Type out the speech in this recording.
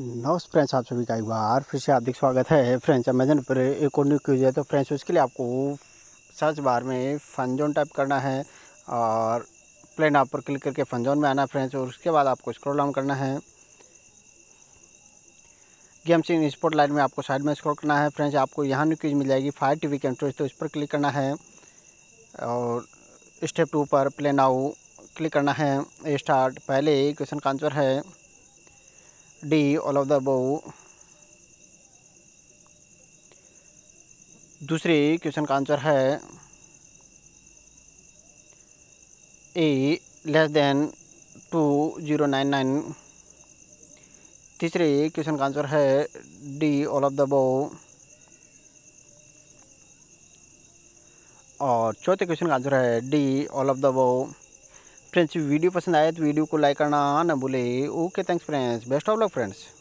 नौ friends आप सभी का एक बार फिर से हार्दिक स्वागत है फ्रेंड्स अमेजन पर एक और न्यू क्यूज है तो फ्रेंड्स उसके लिए आपको सर्च बार में फनजोन टाइप करना है और प्लेन आप पर क्लिक करके फनजोन में आना है फ्रेंड्स और उसके बाद आपको स्क्रॉल डाउन करना है गेम इन स्पोर्ट लाइन में आपको साइड में स्क्रॉल करना है फ्रेंड्स आपको यहाँ न्यू क्यूज मिल जाएगी फायर टी वी तो इस पर क्लिक करना है और स्टेप टू पर प्लेन आउ क्लिक करना है स्टार्ट पहले क्वेश्चन का आंसर है D, all of the above. दूसरे क्वेश्चन का आंसर है A less than two zero nine nine तीसरे क्वेश्चन का आंसर है D all of the above और चौथे क्वेश्चन का आंसर है D all of the above friends video पसंद आए तो वीडियो को लाइक करना ना भूले okay thanks friends best of luck friends